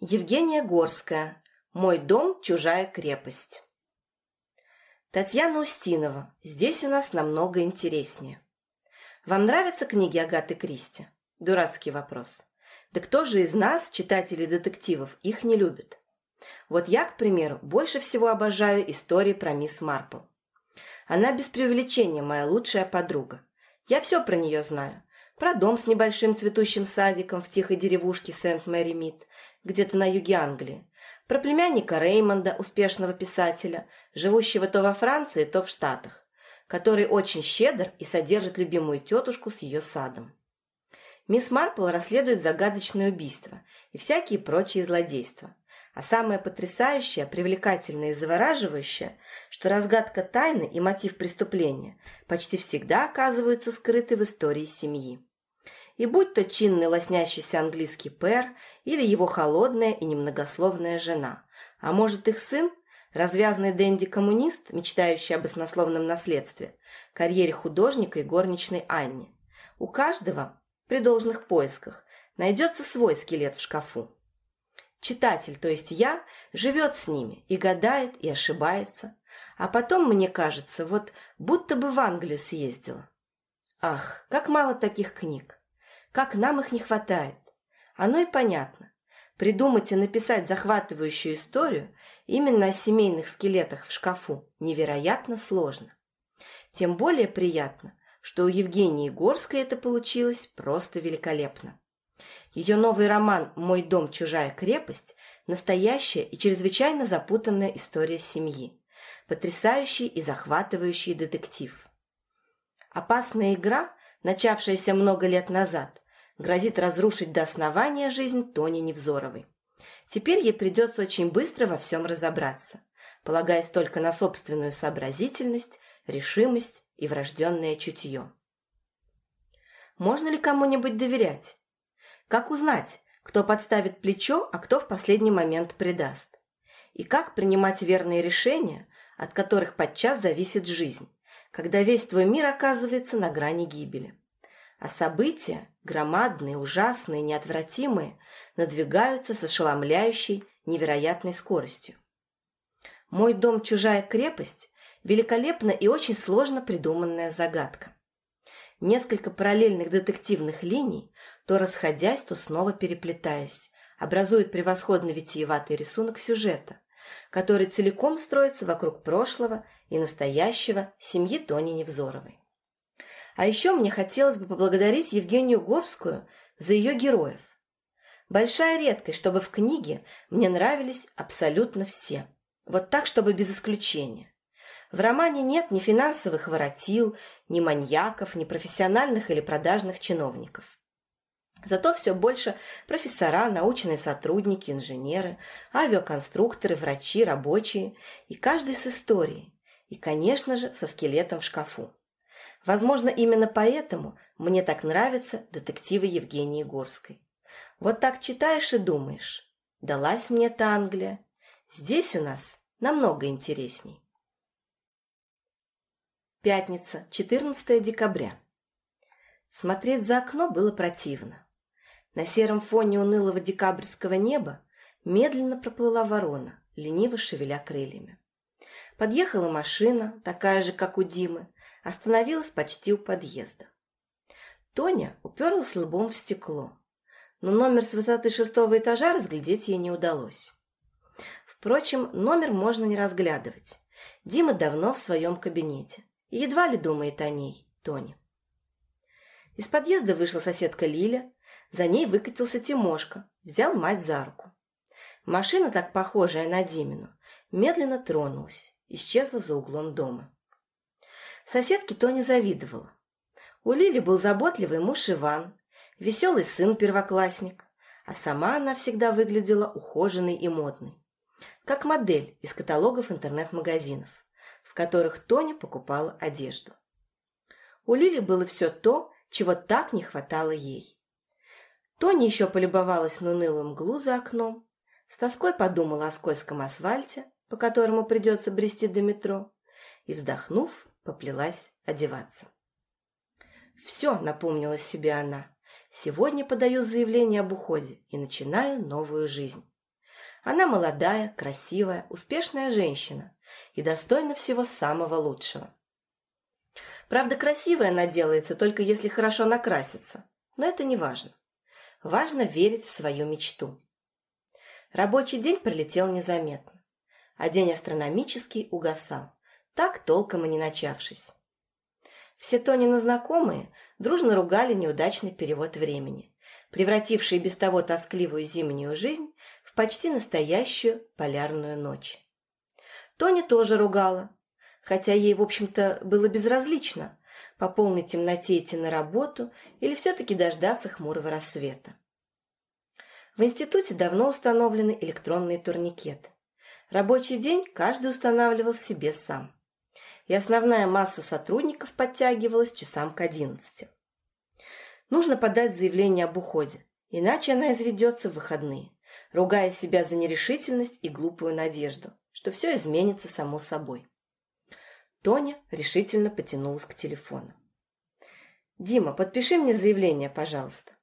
Евгения Горская. Мой дом, чужая крепость. Татьяна Устинова. Здесь у нас намного интереснее. Вам нравятся книги Агаты Кристи? Дурацкий вопрос. Да кто же из нас, читателей детективов, их не любит? Вот я, к примеру, больше всего обожаю истории про мисс Марпл. Она без преувеличения моя лучшая подруга. Я все про нее знаю про дом с небольшим цветущим садиком в тихой деревушке Сент-Мэри-Мид, где-то на юге Англии, про племянника Реймонда, успешного писателя, живущего то во Франции, то в Штатах, который очень щедр и содержит любимую тетушку с ее садом. Мисс Марпл расследует загадочное убийство и всякие прочие злодейства. А самое потрясающее, привлекательное и завораживающее, что разгадка тайны и мотив преступления почти всегда оказываются скрыты в истории семьи и будь то чинный лоснящийся английский пэр или его холодная и немногословная жена. А может, их сын? Развязный дэнди коммунист мечтающий об основном наследстве, карьере художника и горничной Анне. У каждого, при должных поисках, найдется свой скелет в шкафу. Читатель, то есть я, живет с ними и гадает, и ошибается. А потом, мне кажется, вот будто бы в Англию съездила. Ах, как мало таких книг. Как нам их не хватает? Оно и понятно. Придумать и написать захватывающую историю именно о семейных скелетах в шкафу невероятно сложно. Тем более приятно, что у Евгении Горской это получилось просто великолепно. Ее новый роман «Мой дом. Чужая крепость» – настоящая и чрезвычайно запутанная история семьи, потрясающий и захватывающий детектив. Опасная игра, начавшаяся много лет назад – грозит разрушить до основания жизнь Тони Невзоровой. Теперь ей придется очень быстро во всем разобраться, полагаясь только на собственную сообразительность, решимость и врожденное чутье. Можно ли кому-нибудь доверять? Как узнать, кто подставит плечо, а кто в последний момент предаст? И как принимать верные решения, от которых подчас зависит жизнь, когда весь твой мир оказывается на грани гибели? а события, громадные, ужасные, неотвратимые, надвигаются с ошеломляющей, невероятной скоростью. «Мой дом – чужая крепость» – великолепно и очень сложно придуманная загадка. Несколько параллельных детективных линий, то расходясь, то снова переплетаясь, образуют превосходно витиеватый рисунок сюжета, который целиком строится вокруг прошлого и настоящего семьи Тони Невзоровой. А еще мне хотелось бы поблагодарить Евгению Горскую за ее героев. Большая редкость, чтобы в книге мне нравились абсолютно все. Вот так, чтобы без исключения. В романе нет ни финансовых воротил, ни маньяков, ни профессиональных или продажных чиновников. Зато все больше профессора, научные сотрудники, инженеры, авиаконструкторы, врачи, рабочие. И каждый с историей. И, конечно же, со скелетом в шкафу. Возможно, именно поэтому мне так нравятся детективы Евгении Горской. Вот так читаешь и думаешь. Далась мне та Англия. Здесь у нас намного интересней. Пятница, 14 декабря. Смотреть за окно было противно. На сером фоне унылого декабрьского неба медленно проплыла ворона, лениво шевеля крыльями. Подъехала машина, такая же, как у Димы, остановилась почти у подъезда. Тоня уперлась лбом в стекло, но номер с высоты шестого этажа разглядеть ей не удалось. Впрочем, номер можно не разглядывать. Дима давно в своем кабинете и едва ли думает о ней, Тоне. Из подъезда вышла соседка Лиля, за ней выкатился Тимошка, взял мать за руку. Машина, так похожая на Димину, медленно тронулась исчезла за углом дома. Соседке Тони завидовала. У Лили был заботливый муж Иван, веселый сын-первоклассник, а сама она всегда выглядела ухоженной и модной, как модель из каталогов интернет-магазинов, в которых Тони покупала одежду. У Лили было все то, чего так не хватало ей. Тони еще полюбовалась на унылую мглу за окном, с тоской подумала о скользком асфальте, по которому придется брести до метро, и, вздохнув, поплелась одеваться. «Все», — напомнила себе она, — «сегодня подаю заявление об уходе и начинаю новую жизнь». Она молодая, красивая, успешная женщина и достойна всего самого лучшего. Правда, красивая она делается только если хорошо накрасится, но это не важно. Важно верить в свою мечту. Рабочий день пролетел незаметно а день астрономический угасал, так толком и не начавшись. Все Тонины знакомые дружно ругали неудачный перевод времени, превративший без того тоскливую зимнюю жизнь в почти настоящую полярную ночь. Тони тоже ругала, хотя ей, в общем-то, было безразлично, по полной темноте идти на работу или все-таки дождаться хмурого рассвета. В институте давно установлены электронные турникеты. Рабочий день каждый устанавливал себе сам. И основная масса сотрудников подтягивалась часам к 11. Нужно подать заявление об уходе, иначе она изведется в выходные, ругая себя за нерешительность и глупую надежду, что все изменится само собой. Тоня решительно потянулась к телефону. «Дима, подпиши мне заявление, пожалуйста.